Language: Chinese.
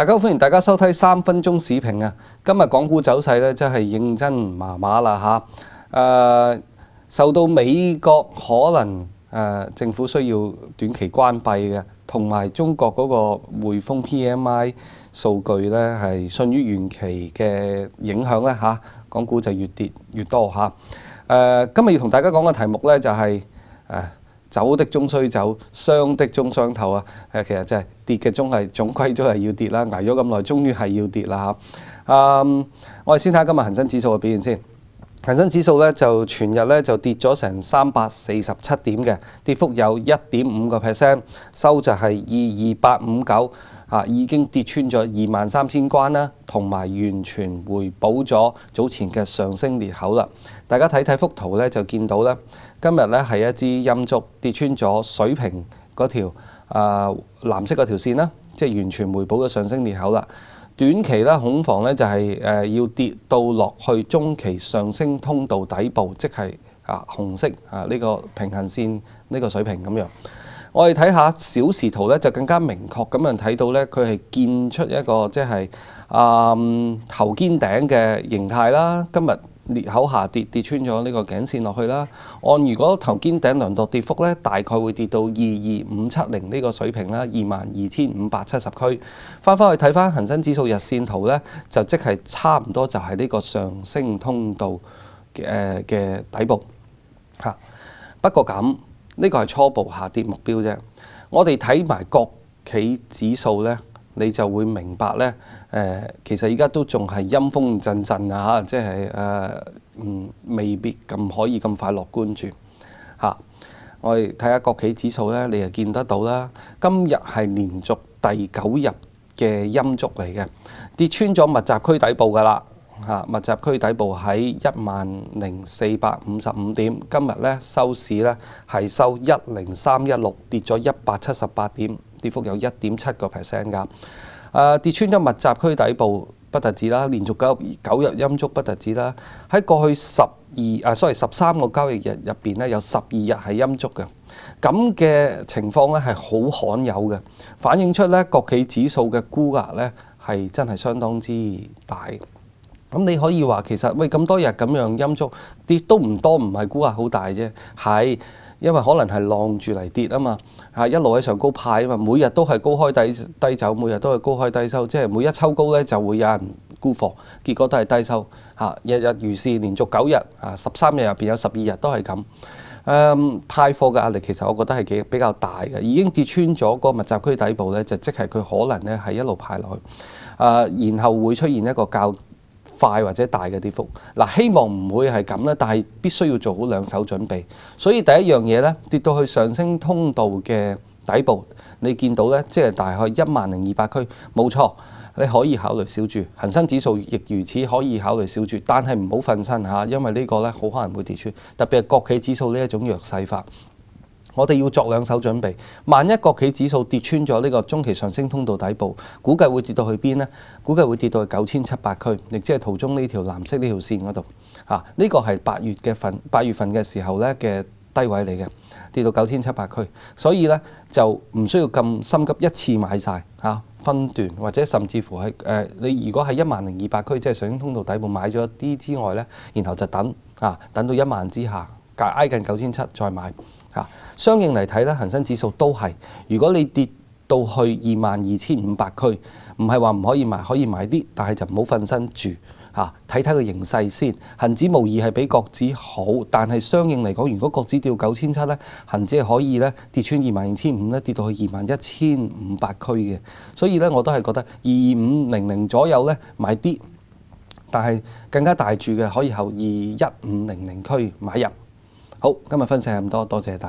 大家好，欢迎大家收睇三分钟市评啊！今日港股走势咧真系认真麻麻啦吓，诶，受到美国可能诶政府需要短期关闭嘅，同埋中国嗰个汇丰 PMI 数据咧系逊于预期嘅影响咧吓，港股就越跌越多吓。诶，今日要同大家讲嘅题目咧就系诶。走的中需走，傷的中傷透啊！其實就係跌嘅中係總歸都係要跌啦，挨咗咁耐，終於係要跌啦嚇。咁我哋先睇下今日恒生指數嘅表現先。恒生指數咧就全日咧就跌咗成三百四十七點嘅，跌幅有一點五個 percent，收就係二二八五九。啊，已經跌穿咗二萬三千關啦，同埋完全回補咗早前嘅上升裂口啦。大家睇睇幅圖咧，就見到咧，今日咧係一支陰足跌穿咗水平嗰條啊藍色嗰條線啦，即係完全回補嘅上升裂口啦。短期咧恐防咧就係誒要跌到落去中期上升通道底部，即係啊紅色啊呢個平衡線呢個水平咁樣。我哋睇下小時圖咧，就更加明確咁樣睇到咧，佢係建出一個即係啊頭肩頂嘅形態啦。今日裂口下跌，跌穿咗呢個頸線落去啦。按如果頭肩頂量度跌幅咧，大概會跌到二二五七零呢個水平啦，二萬二千五百七十區。翻返去睇翻恒生指數日線圖咧，就即係差唔多就係呢個上升通道嘅嘅底部不過咁。呢個係初步下跌目標啫。我哋睇埋國企指數咧，你就會明白咧。誒，其實而家都仲係陰風陣陣啊！即係誒，嗯，未必咁可以咁快樂觀住嚇。我哋睇下國企指數咧，你又見得到啦。今日係連續第九日嘅陰足嚟嘅，跌穿咗密集區底部噶啦。嚇，密集區底部喺一萬零四百五十五點。今日咧收市咧係收一零三一六，跌咗一百七十八點，跌幅有一點七個 percent 噶。誒跌穿咗密集區底部不特止啦，連續九九日陰足不特止啦。喺過去十二誒，sorry 十三個交易日入邊咧，有十二日係陰足嘅咁嘅情況咧係好罕有嘅，反映出咧國企指數嘅估額咧係真係相當之大。咁你可以話其實喂咁多日咁樣陰足跌都唔多，唔係估下好大啫。係因為可能係浪住嚟跌啊嘛，一路喺上高派啊嘛，每日都係高開低低走，每日都係高開低收，即係每一抽高咧就會有人沽貨，結果都係低收嚇。日日如是，連續九日啊，十三日入面有十二日都係咁。誒派貨嘅壓力其實我覺得係比較大嘅，已經跌穿咗個密集區底部咧，就即係佢可能咧係一路派落去。誒，然後會出現一個較快或者大嘅跌幅，嗱希望唔會係咁咧，但係必須要做好兩手準備。所以第一樣嘢咧，跌到去上升通道嘅底部，你見到咧，即係大概一萬零二百區，冇錯，你可以考慮少住恒生指數亦如此，可以考慮少住，但係唔好瞓身嚇，因為呢個咧好可能會跌穿，特別係國企指數呢一種弱勢法。我哋要作兩手準備，萬一國企指數跌穿咗呢個中期上升通道底部，估計會跌到去邊呢？估計會跌到去九千七百區，亦即係途中呢條藍色呢條線嗰度嚇。呢個係八月嘅份八月份嘅時候咧嘅低位嚟嘅，跌到九千七百區，所以咧就唔需要咁心急一次買曬嚇分段，或者甚至乎係誒你如果係一萬零二百區即係上升通道底部買咗啲之外咧，然後就等啊、等到一萬之下挨近九千七再買。啊，相應嚟睇咧，恒生指數都係。如果你跌到去二萬二千五百區，唔係話唔可以買，可以買啲，但系就唔好瞓身住嚇，睇睇個形勢先。恆指無疑係比國指好，但係相應嚟講，如果國指掉九千七咧，恆指係可以咧跌穿二萬二千五咧，跌到去二萬一千五百區嘅。所以咧，我都係覺得二五零零左右咧買啲，但係更加大注嘅可以後二一五零零區買入。好，今日分析咁多，多謝大。家。